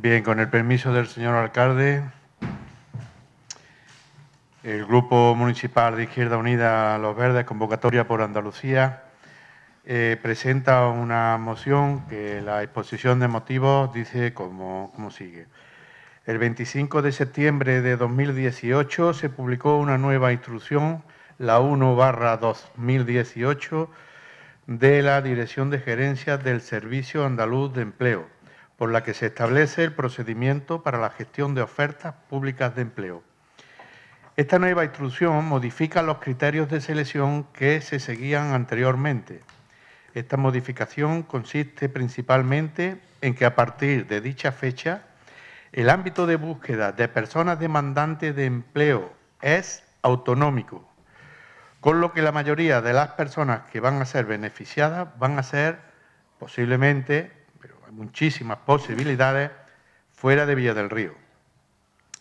Bien, con el permiso del señor alcalde, el Grupo Municipal de Izquierda Unida Los Verdes, convocatoria por Andalucía, eh, presenta una moción que la exposición de motivos dice como, como sigue. El 25 de septiembre de 2018 se publicó una nueva instrucción, la 1-2018, de la Dirección de Gerencia del Servicio Andaluz de Empleo por la que se establece el procedimiento para la gestión de ofertas públicas de empleo. Esta nueva instrucción modifica los criterios de selección que se seguían anteriormente. Esta modificación consiste principalmente en que a partir de dicha fecha, el ámbito de búsqueda de personas demandantes de empleo es autonómico, con lo que la mayoría de las personas que van a ser beneficiadas van a ser posiblemente muchísimas posibilidades fuera de Villa del Río.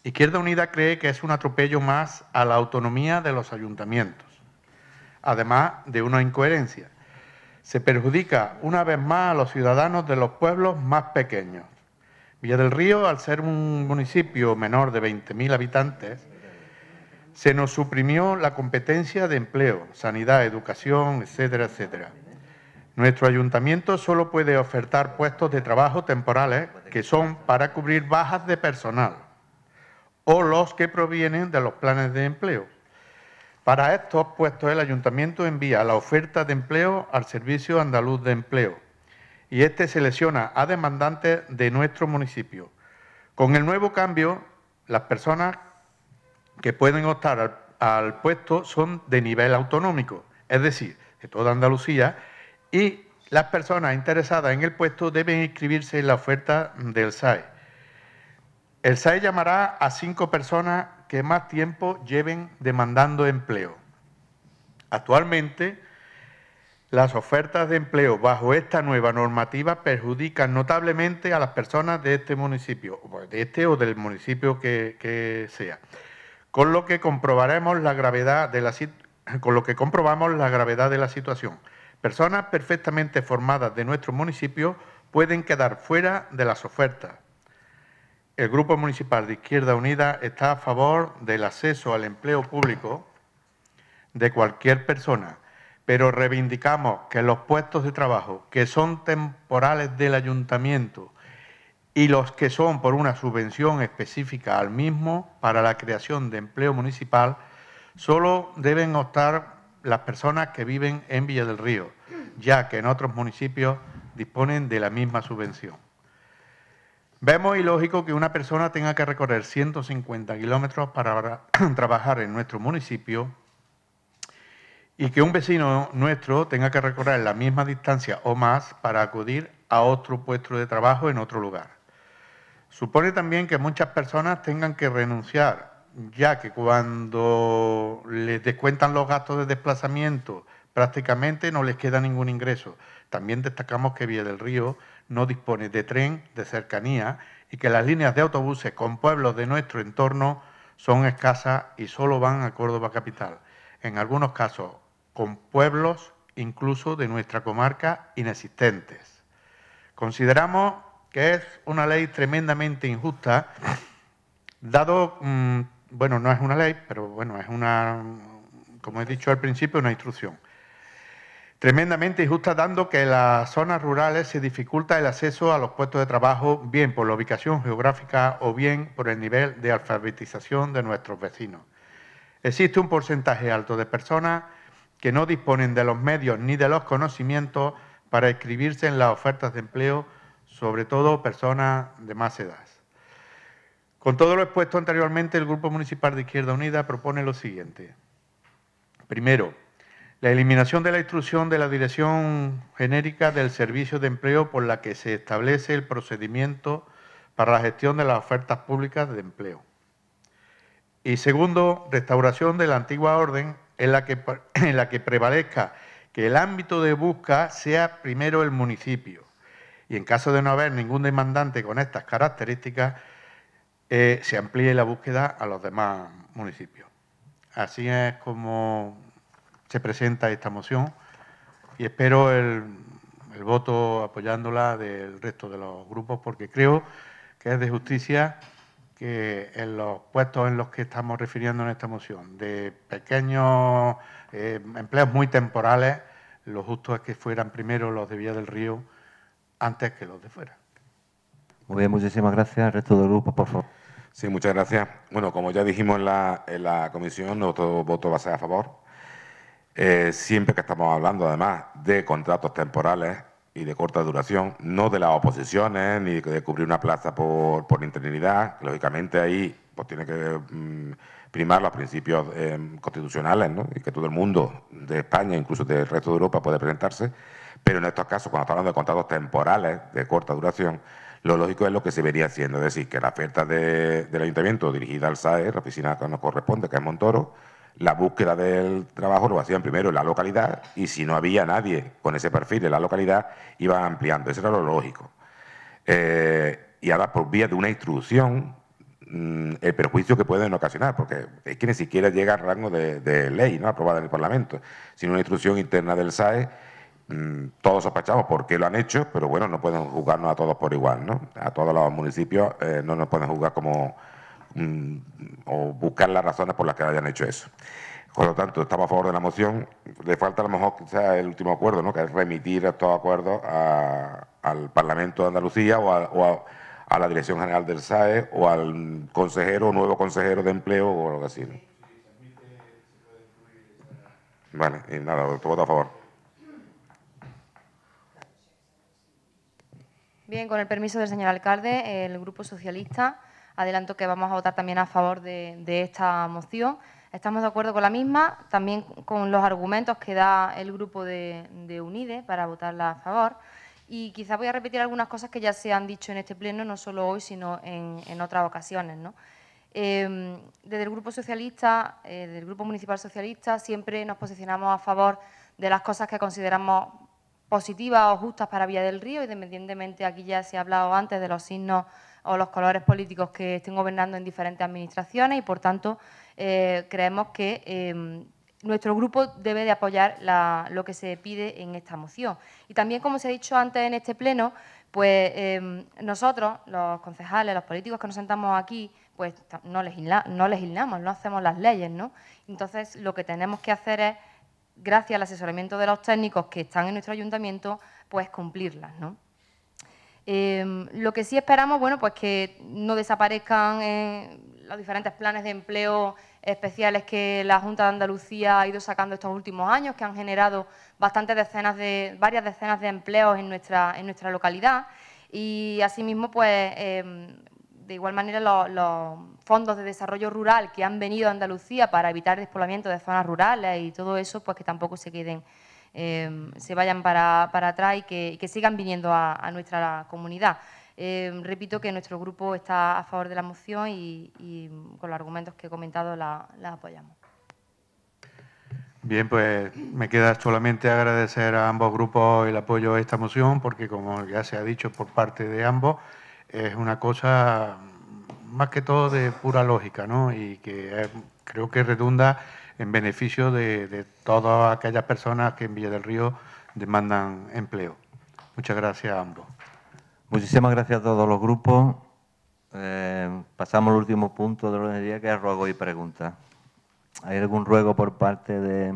Izquierda Unida cree que es un atropello más a la autonomía de los ayuntamientos, además de una incoherencia. Se perjudica una vez más a los ciudadanos de los pueblos más pequeños. Villa del Río, al ser un municipio menor de 20.000 habitantes, se nos suprimió la competencia de empleo, sanidad, educación, etcétera, etcétera. Nuestro ayuntamiento solo puede ofertar puestos de trabajo temporales que son para cubrir bajas de personal o los que provienen de los planes de empleo. Para estos puestos el ayuntamiento envía la oferta de empleo al Servicio Andaluz de Empleo y este selecciona a demandantes de nuestro municipio. Con el nuevo cambio, las personas que pueden optar al, al puesto son de nivel autonómico, es decir, de toda Andalucía y las personas interesadas en el puesto deben inscribirse en la oferta del SAE. El SAE llamará a cinco personas que más tiempo lleven demandando empleo. Actualmente, las ofertas de empleo bajo esta nueva normativa perjudican notablemente a las personas de este municipio, de este o del municipio que, sea, con lo que comprobaremos la gravedad de la con lo que comprobamos la gravedad de la situación. Personas perfectamente formadas de nuestro municipio pueden quedar fuera de las ofertas. El Grupo Municipal de Izquierda Unida está a favor del acceso al empleo público de cualquier persona, pero reivindicamos que los puestos de trabajo que son temporales del ayuntamiento y los que son por una subvención específica al mismo para la creación de empleo municipal, solo deben optar las personas que viven en Villa del Río, ya que en otros municipios disponen de la misma subvención. Vemos ilógico que una persona tenga que recorrer 150 kilómetros para trabajar en nuestro municipio y que un vecino nuestro tenga que recorrer la misma distancia o más para acudir a otro puesto de trabajo en otro lugar. Supone también que muchas personas tengan que renunciar ya que cuando les descuentan los gastos de desplazamiento, prácticamente no les queda ningún ingreso. También destacamos que Vía del Río no dispone de tren de cercanía y que las líneas de autobuses con pueblos de nuestro entorno son escasas y solo van a Córdoba capital, en algunos casos con pueblos incluso de nuestra comarca inexistentes. Consideramos que es una ley tremendamente injusta, dado mm, bueno, no es una ley, pero bueno, es una, como he dicho al principio, una instrucción. Tremendamente injusta dando que en las zonas rurales se dificulta el acceso a los puestos de trabajo, bien por la ubicación geográfica o bien por el nivel de alfabetización de nuestros vecinos. Existe un porcentaje alto de personas que no disponen de los medios ni de los conocimientos para inscribirse en las ofertas de empleo, sobre todo personas de más edad. Con todo lo expuesto anteriormente, el Grupo Municipal de Izquierda Unida propone lo siguiente. Primero, la eliminación de la instrucción de la Dirección Genérica del Servicio de Empleo por la que se establece el procedimiento para la gestión de las ofertas públicas de empleo. Y segundo, restauración de la antigua orden en la que, prevalezca que el ámbito de busca sea primero el municipio. Y en caso de no haber ningún demandante con estas características, eh, se amplíe la búsqueda a los demás municipios. Así es como se presenta esta moción y espero el, voto apoyándola del resto de los grupos porque creo que es de justicia que en los puestos en los que estamos refiriendo en esta moción, de pequeños eh, empleos muy temporales, lo justo es que fueran primero los de Vía del Río antes que los de fuera. Muy bien, muchísimas gracias. El resto del grupo, por favor. Sí, muchas gracias. Bueno, como ya dijimos en la, la comisión, nuestro voto va a ser a favor. Eh, siempre que estamos hablando, además, de contratos temporales y de corta duración, no de las oposiciones ni de cubrir una plaza por, por interinidad, lógicamente ahí pues tiene que mm, primar los principios em, constitucionales ¿no? y que todo el mundo de España, incluso del resto de Europa, puede presentarse, pero en estos casos, cuando estamos hablando de contratos temporales de corta duración, lo lógico es lo que se venía haciendo, es decir, que la oferta del ayuntamiento dirigida al SAE, la oficina que nos corresponde, que es Montoro, la búsqueda del trabajo lo hacían primero en la localidad y si no había nadie con ese perfil en la localidad, iban ampliando. Eso era lo lógico. Eh, y ahora, por vía de una instrucción, mm, el perjuicio que pueden ocasionar, porque es que ni siquiera llega al rango de, de ley ¿no? aprobada en el Parlamento, sino una instrucción interna del SAE Mm, todos sospechamos por qué lo han hecho, pero bueno, no pueden juzgarnos a todos por igual, ¿no? A todos los municipios eh, no nos pueden juzgar como mm, o buscar las razones por las que hayan hecho eso. Por lo tanto, estamos a favor de la moción. Le falta a lo mejor quizás el último acuerdo, ¿no? Que es remitir estos acuerdos a, al Parlamento de Andalucía o, a, la Dirección General del SAE o al consejero, o nuevo consejero de empleo o algo así, ¿no? Vale, y nada, voto a favor. Bien, con el permiso del señor alcalde, el Grupo Socialista adelanto que vamos a votar también a favor de, esta moción. Estamos de acuerdo con la misma, también con los argumentos que da el Grupo de, UNIDE para votarla a favor. Y quizás voy a repetir algunas cosas que ya se han dicho en este pleno, no solo hoy, sino en, otras ocasiones. Em, desde el Grupo Socialista, eh, del Grupo Municipal Socialista, siempre nos posicionamos a favor de las cosas que consideramos positivas o justas para Vía del Río, independientemente, aquí ya se ha hablado antes de los signos o los colores políticos que estén gobernando en diferentes administraciones y, por tanto, eh, creemos que em, nuestro grupo debe de apoyar lo que se pide en esta moción. Y también, como se ha dicho antes en este pleno, pues em, nosotros, los concejales, los políticos que nos sentamos aquí, pues no, legisla, no legislamos, no hacemos las leyes, ¿no? Entonces, lo que tenemos que hacer es gracias al asesoramiento de los técnicos que están en nuestro ayuntamiento, pues cumplirlas, ¿no? Em, lo que sí esperamos, bueno, pues que no desaparezcan eh, los diferentes planes de empleo especiales que la Junta de Andalucía ha ido sacando estos últimos años, que han generado bastantes decenas de, varias decenas de empleos en nuestra, en nuestra localidad. Y asimismo, pues em, de igual manera los, fondos de desarrollo rural que han venido a Andalucía para evitar el despoblamiento de zonas rurales y todo eso, pues que tampoco se queden, em, se vayan para, atrás y que, sigan viniendo a, nuestra comunidad. Em, repito que nuestro grupo está a favor de la moción y, con los argumentos que he comentado la, la apoyamos. Bien, pues me queda solamente agradecer a ambos grupos el apoyo a esta moción, porque como ya se ha dicho por parte de ambos, es una cosa más que todo de pura lógica, ¿no? Y que creo que redunda en beneficio de, todas aquellas personas que en Villa del Río demandan empleo. Muchas gracias a ambos. Muchísimas gracias a todos los grupos. Eh, pasamos al último punto de orden día, que es ruego y pregunta. ¿Hay algún ruego por parte de...?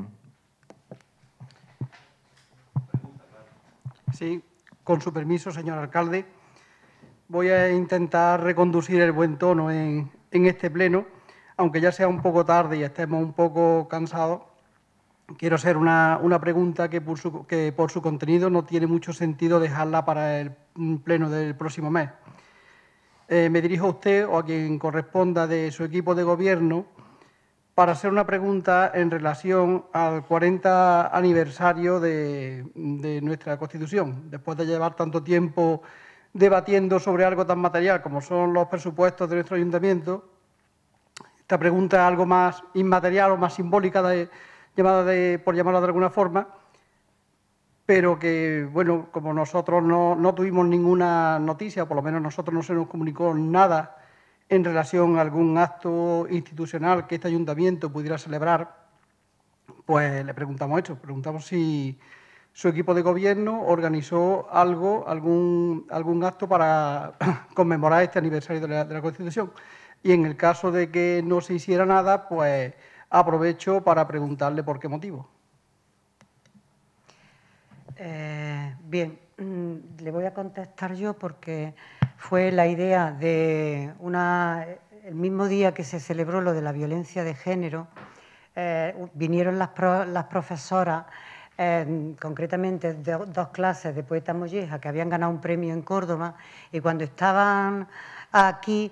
Sí, con su permiso, señor alcalde voy a intentar reconducir el buen tono en, este pleno, aunque ya sea un poco tarde y estemos un poco cansados. Quiero hacer una, pregunta que por, su, contenido no tiene mucho sentido dejarla para el pleno del próximo mes. Eh, me dirijo a usted o a quien corresponda de su equipo de gobierno para hacer una pregunta en relación al 40 aniversario de, de nuestra Constitución. Después de llevar tanto tiempo debatiendo sobre algo tan material como son los presupuestos de nuestro ayuntamiento. Esta pregunta es algo más inmaterial o más simbólica, de, llamada de, por llamarla de alguna forma, pero que, bueno, como nosotros no, no tuvimos ninguna noticia, por lo menos nosotros no se nos comunicó nada en relación a algún acto institucional que este ayuntamiento pudiera celebrar, pues le preguntamos esto, preguntamos si su equipo de gobierno organizó algo, algún, algún acto para conmemorar este aniversario de la, Constitución. Y en el caso de que no se hiciera nada, pues aprovecho para preguntarle por qué motivo. Eh, bien, mm, le voy a contestar yo porque fue la idea de una, el mismo día que se celebró lo de la violencia de género, eh, vinieron las, las profesoras concretamente dos clases de poetas molleja que habían ganado un premio en Córdoba y cuando estaban aquí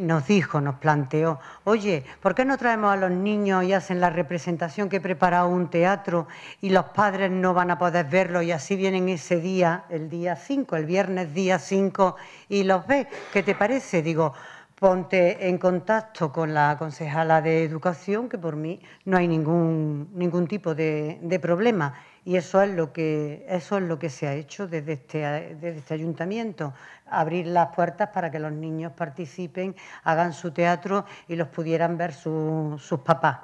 nos dijo, nos planteó, oye, ¿por qué no traemos a los niños y hacen la representación que he preparado un teatro y los padres no van a poder verlo y así vienen ese día, el día 5, el viernes día 5 y los ves? ¿Qué te parece? Digo, ponte en contacto con la concejala de educación, que por mí no hay ningún, ningún tipo de, problema. Y eso es, lo que, eso es lo que se ha hecho desde este, desde este ayuntamiento, abrir las puertas para que los niños participen, hagan su teatro y los pudieran ver sus papás.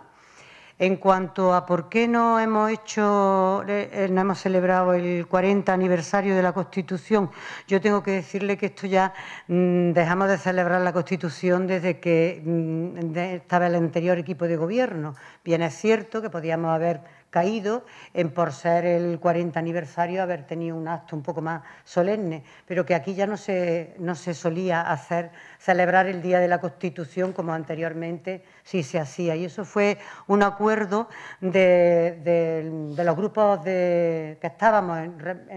En cuanto a por qué no hemos hecho, eh, no hemos celebrado el 40 aniversario de la Constitución, yo tengo que decirle que esto ya mm, dejamos de celebrar la Constitución desde que mm, estaba el anterior equipo de gobierno. Bien es cierto que podíamos haber caído en, por ser el 40 aniversario, haber tenido un acto un poco más solemne, pero que aquí ya no se, no se solía hacer, celebrar el Día de la Constitución como anteriormente sí se hacía. Y eso fue un acuerdo de, los grupos de, que estábamos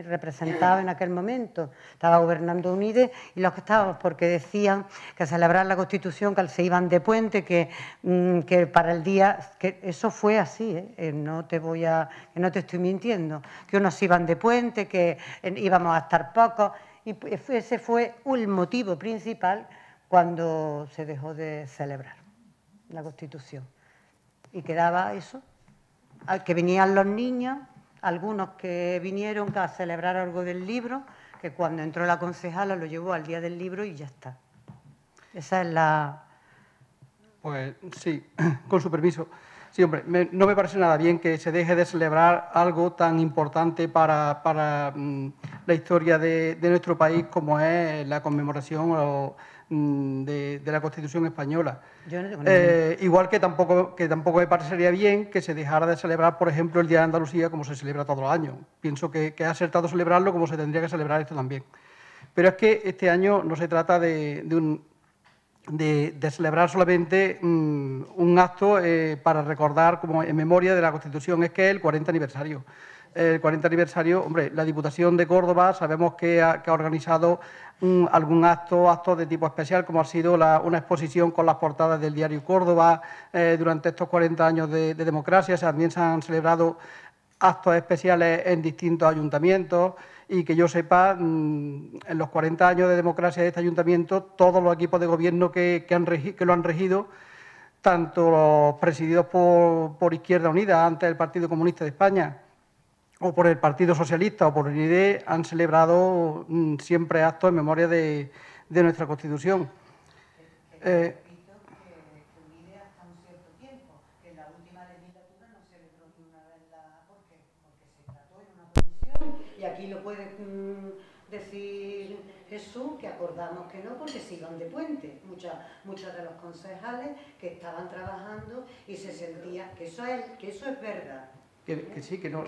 representados en aquel momento. Estaba gobernando UNIDE y los que estábamos, porque decían que celebrar la Constitución, que se iban de puente, que, mm, que para el día... que Eso fue así, ¿eh? Eh, no te voy a, que no te estoy mintiendo, que unos iban de puente, que íbamos a estar pocos. Y ese fue el motivo principal cuando se dejó de celebrar la Constitución. Y quedaba eso, que venían los niños, algunos que vinieron a celebrar algo del libro, que cuando entró la concejala lo llevó al día del libro y ya está. Esa es la... Pues sí, con su permiso. Sí, hombre, no me parece nada bien que se deje de celebrar algo tan importante para, mm, la historia de, nuestro país como es la conmemoración mm, de, la Constitución española. Eh, igual que tampoco, que tampoco me parecería bien que se dejara de celebrar, por ejemplo, el Día de Andalucía como se celebra todos los años. Pienso que, ha acertado celebrarlo como se tendría que celebrar esto también. Pero es que este año no se trata de un de, celebrar solamente mm, un acto eh, para recordar, como en memoria de la Constitución, es que el 40 aniversario el 40 aniversario, hombre, la Diputación de Córdoba sabemos que ha, organizado mm, algún acto, acto de tipo especial, como ha sido una exposición con las portadas del diario Córdoba eh, durante estos 40 años de democracia. También se han celebrado actos especiales en distintos ayuntamientos y que yo sepa, mm, en los 40 años de democracia de este ayuntamiento, todos los equipos de gobierno que, que, han, lo han regido, tanto los presididos por, Izquierda Unida, antes del Partido Comunista de España, o por el Partido Socialista o por el e, han celebrado mm, siempre actos en memoria de, nuestra Constitución. Eh, decir Jesús, que acordamos que no, porque sigan de puente. Muchas, muchos de los concejales que estaban trabajando y se sentía que eso es, que eso es verdad. que sí, que no.